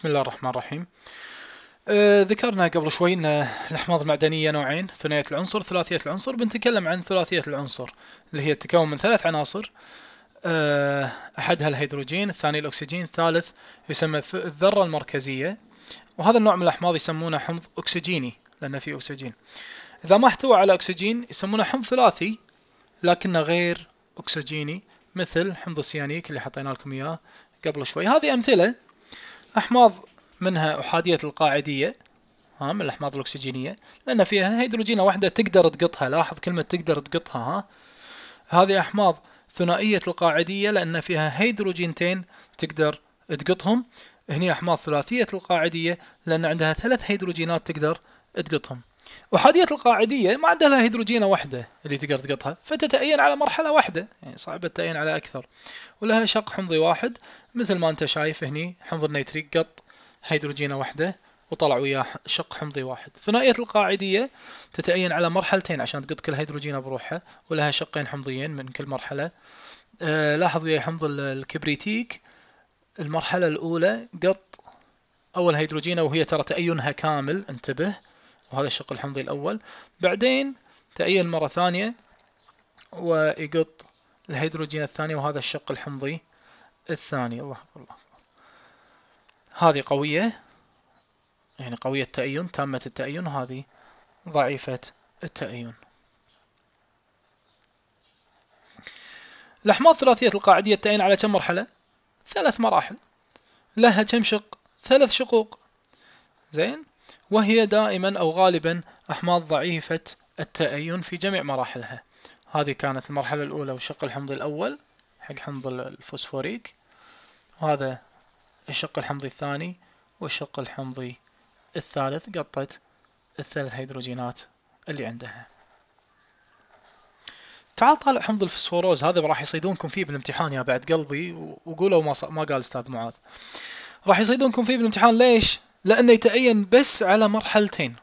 بسم الله الرحمن الرحيم آه ذكرنا قبل شوي ان الاحماض المعدنيه نوعين ثنائيه العنصر ثلاثيه العنصر بنتكلم عن ثلاثيه العنصر اللي هي تتكون من ثلاث عناصر آه احدها الهيدروجين الثاني الاكسجين الثالث يسمى الذره المركزيه وهذا النوع من الاحماض يسمونه حمض اكسجيني لانه فيه اكسجين اذا ما احتوى على اكسجين يسمونه حمض ثلاثي لكنه غير اكسجيني مثل حمض السيانيك اللي حطينا لكم اياه قبل شوي هذه امثله أحماض منها أحادية القاعدية ها من الأحماض الأكسجينية لأن فيها هيدروجينة واحدة تقدر تقطها لاحظ كلمة تقدر تقطها ها هذه أحماض ثنائية القاعدية لأن فيها هيدروجينتين تقدر تقطهم هني أحماض ثلاثية القاعدية لأن عندها ثلاث هيدروجينات تقدر تقطهم أحادية القاعدية ما عندها هيدروجينة واحدة اللي تقدر تقطها فتتأين على مرحلة واحدة صعب التعيين على أكثر ولها شق حمضي واحد مثل ما أنت شايف هني حمض النيتريك قط هيدروجينة واحدة وطلع وياه شق حمضي واحد ثنائية القاعدية تتأين على مرحلتين عشان تقط كل هيدروجينة بروحها ولها شقين حمضيين من كل مرحلة آه لاحظ ويا حمض الكبريتيك المرحلة الأولى قط أول هيدروجينة وهي ترى تأينها كامل انتبه وهذا الشق الحمضي الأول بعدين تأين مرة ثانية ويقط الهيدروجين الثاني وهذا الشق الحمضي الثاني الله الله هذه قوية يعني قوية التأين تامة التأين هذه ضعيفة التأين الأحماض الثلاثية القاعدية التأين على كم مرحلة؟ ثلاث مراحل لها كم شق؟ ثلاث شقوق زين وهي دائما أو غالبا أحماض ضعيفة التأين في جميع مراحلها هذه كانت المرحلة الأولى وشق الحمض الأول حق حمض الفوسفوريك وهذا الشق الحمضي الثاني والشق الحمضي الثالث قطة الثلاث هيدروجينات اللي عندها تعال طالع حمض الفسفوروز هذا راح يصيدونكم فيه بالامتحان يا بعد قلبي وقولوا ما ما قال استاذ معاذ راح يصيدونكم فيه بالامتحان ليش؟ لانه يتأين بس على مرحلتين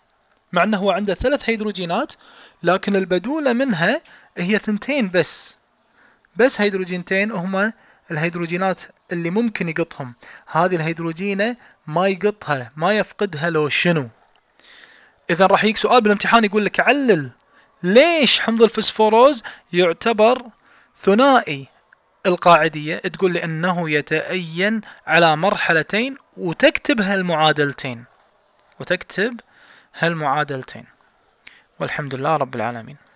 مع أنه هو عنده ثلاث هيدروجينات لكن البدولة منها هي ثنتين بس بس هيدروجينتين هما الهيدروجينات اللي ممكن يقطهم هذه الهيدروجينة ما يقطها ما يفقدها لو شنو إذا راح يجيك سؤال بالامتحان يقول لك علل ليش حمض الفسفوروز يعتبر ثنائي القاعدية تقول لأنه يتأين على مرحلتين وتكتب هالمعادلتين وتكتب هالمعادلتين والحمد لله رب العالمين